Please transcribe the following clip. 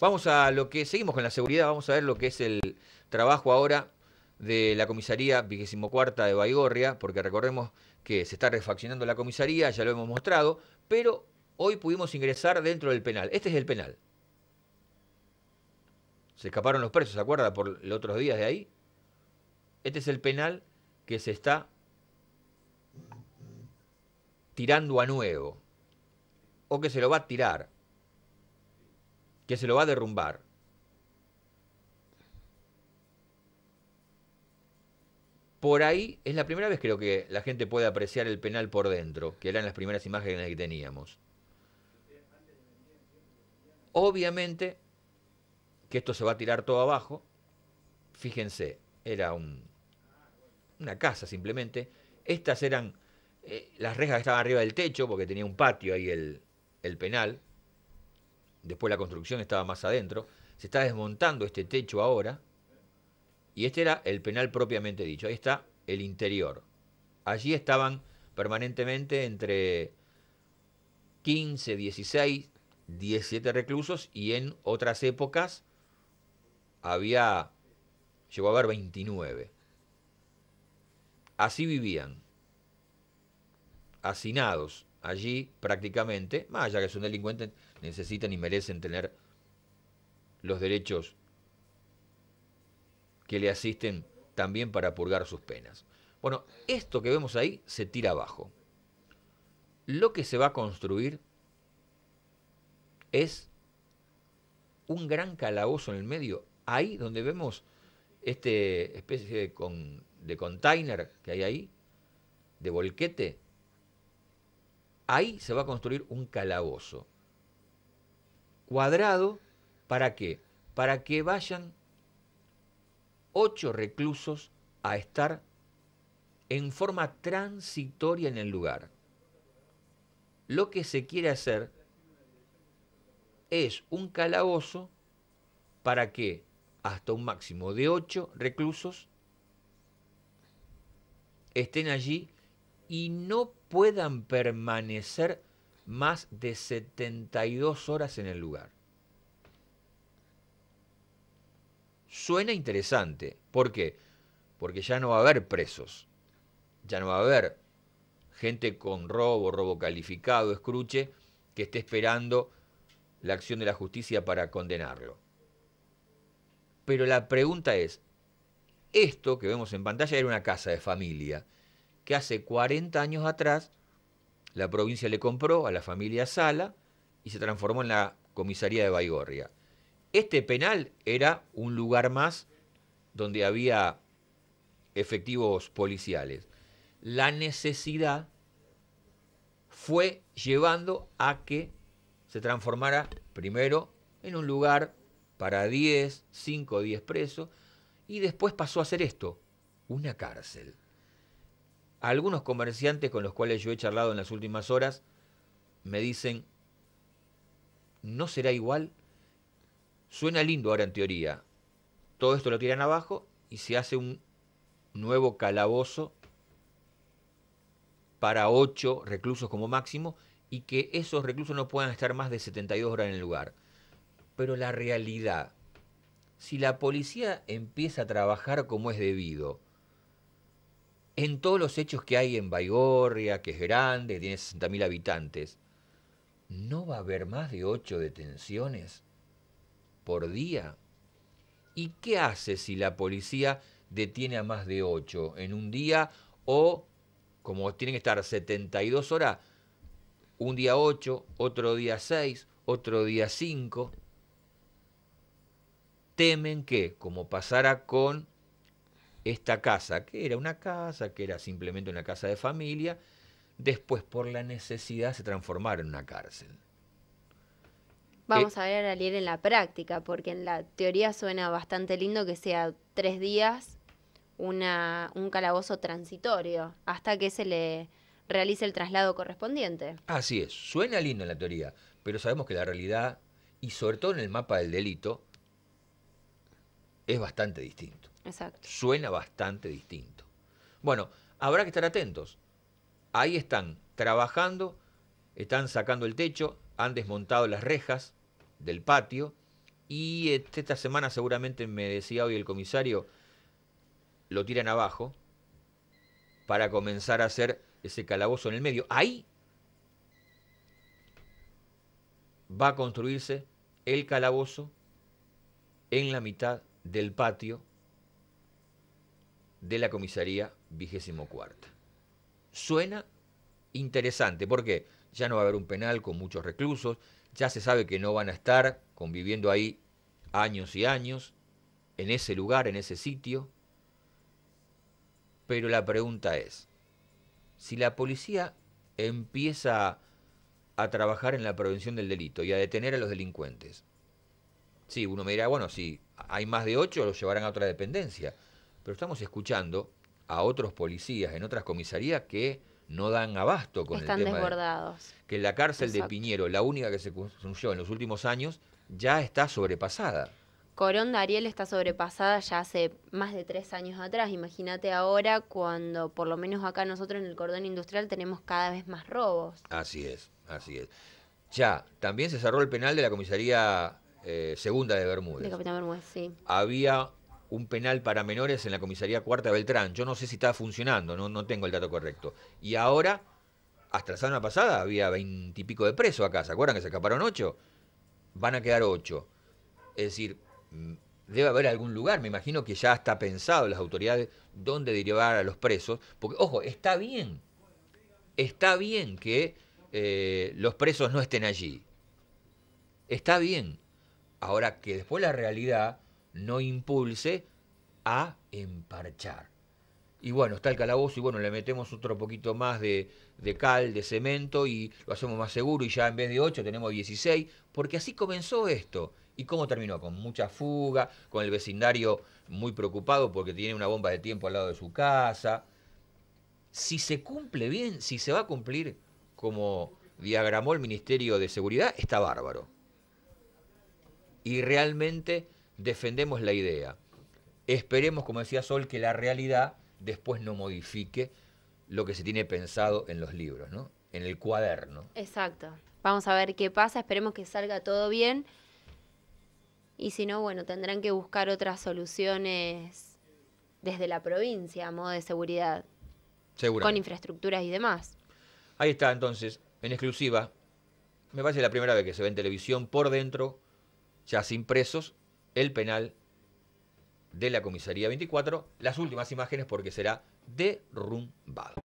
Vamos a lo que, seguimos con la seguridad, vamos a ver lo que es el trabajo ahora de la comisaría vigésimo cuarta de Baigorria, porque recordemos que se está refaccionando la comisaría, ya lo hemos mostrado, pero hoy pudimos ingresar dentro del penal. Este es el penal. Se escaparon los presos, ¿se acuerda? Por los otros días de ahí. Este es el penal que se está tirando a nuevo. O que se lo va a tirar que se lo va a derrumbar. Por ahí es la primera vez creo que la gente puede apreciar el penal por dentro, que eran las primeras imágenes que teníamos. Obviamente que esto se va a tirar todo abajo. Fíjense, era una casa simplemente. Estas eran, eh, las rejas que estaban arriba del techo porque tenía un patio ahí el penal después la construcción estaba más adentro, se está desmontando este techo ahora, y este era el penal propiamente dicho, ahí está el interior. Allí estaban permanentemente entre 15, 16, 17 reclusos y en otras épocas había, llegó a haber 29. Así vivían, hacinados allí prácticamente, más allá que son delincuentes, necesitan y merecen tener los derechos que le asisten también para purgar sus penas. Bueno, esto que vemos ahí se tira abajo. Lo que se va a construir es un gran calabozo en el medio, ahí donde vemos este especie de, con, de container que hay ahí, de volquete, Ahí se va a construir un calabozo cuadrado, ¿para qué? Para que vayan ocho reclusos a estar en forma transitoria en el lugar. Lo que se quiere hacer es un calabozo para que hasta un máximo de ocho reclusos estén allí y no puedan permanecer más de 72 horas en el lugar. Suena interesante. ¿Por qué? Porque ya no va a haber presos. Ya no va a haber gente con robo, robo calificado, escruche, que esté esperando la acción de la justicia para condenarlo. Pero la pregunta es, esto que vemos en pantalla era una casa de familia que hace 40 años atrás la provincia le compró a la familia Sala y se transformó en la comisaría de Baigorria. Este penal era un lugar más donde había efectivos policiales. La necesidad fue llevando a que se transformara primero en un lugar para 10, 5 o 10 presos y después pasó a ser esto, una cárcel algunos comerciantes con los cuales yo he charlado en las últimas horas me dicen, ¿no será igual? Suena lindo ahora en teoría. Todo esto lo tiran abajo y se hace un nuevo calabozo para ocho reclusos como máximo y que esos reclusos no puedan estar más de 72 horas en el lugar. Pero la realidad, si la policía empieza a trabajar como es debido, en todos los hechos que hay en Baigorria, que es grande, tiene 60.000 habitantes, no va a haber más de 8 detenciones por día. ¿Y qué hace si la policía detiene a más de 8 en un día o, como tienen que estar 72 horas, un día 8, otro día 6, otro día 5? Temen que, como pasara con esta casa, que era una casa, que era simplemente una casa de familia, después por la necesidad se transformaron en una cárcel. Vamos eh, a ver a leer en la práctica, porque en la teoría suena bastante lindo que sea tres días una, un calabozo transitorio, hasta que se le realice el traslado correspondiente. Así es, suena lindo en la teoría, pero sabemos que la realidad, y sobre todo en el mapa del delito, es bastante distinto. Suena bastante distinto. Bueno, habrá que estar atentos. Ahí están, trabajando, están sacando el techo, han desmontado las rejas del patio y este, esta semana seguramente me decía hoy el comisario, lo tiran abajo para comenzar a hacer ese calabozo en el medio. Ahí va a construirse el calabozo en la mitad del patio de la comisaría vigésimo cuarta. Suena interesante, porque ya no va a haber un penal con muchos reclusos, ya se sabe que no van a estar conviviendo ahí años y años, en ese lugar, en ese sitio. Pero la pregunta es, si la policía empieza a trabajar en la prevención del delito y a detener a los delincuentes, sí, uno me dirá, bueno, si hay más de ocho, los llevarán a otra dependencia pero estamos escuchando a otros policías en otras comisarías que no dan abasto con el tema. desbordados. que la cárcel de Piñero, la única que se construyó en los últimos años, ya está sobrepasada. Corón de Ariel está sobrepasada ya hace más de tres años atrás. Imagínate ahora cuando, por lo menos acá nosotros en el cordón industrial, tenemos cada vez más robos. Así es, así es. Ya, también se cerró el penal de la comisaría eh, segunda de Bermúdez. De Capitán Bermúdez, sí. Había un penal para menores en la comisaría cuarta Beltrán. Yo no sé si está funcionando, no, tengo el dato correcto. Y ahora, hasta la semana pasada había veintipico de presos acá, ¿se acuerdan que se escaparon ocho? Van a quedar ocho. Es decir, mm, debe haber algún lugar, me imagino que ya está pensado las autoridades dónde derivar a los presos, porque, ojo, está bien, está bien que eh, los presos no estén allí, está bien. Ahora que después la realidad no impulse a emparchar. Y bueno, está el calabozo y bueno, le metemos otro poquito más de, de cal, de cemento y lo hacemos más seguro y ya en vez de 8 tenemos 16, porque así comenzó esto. ¿Y cómo terminó? Con mucha fuga, con el vecindario muy preocupado porque tiene una bomba de tiempo al lado de su casa. Si se cumple bien, si se va a cumplir como diagramó el Ministerio de Seguridad, está bárbaro. Y realmente defendemos la idea. Esperemos, como decía Sol, que la realidad después no modifique lo que se tiene pensado en los libros, ¿no? En el cuaderno. Exacto. Vamos a ver qué pasa, esperemos que salga todo bien. Y si no, bueno, tendrán que buscar otras soluciones desde la provincia a modo de seguridad. Con infraestructuras y demás. Ahí está, entonces, en exclusiva. Me parece la primera vez que se ve en televisión por dentro, ya sin presos, el penal de la comisaría 24, las últimas imágenes porque será derrumbado.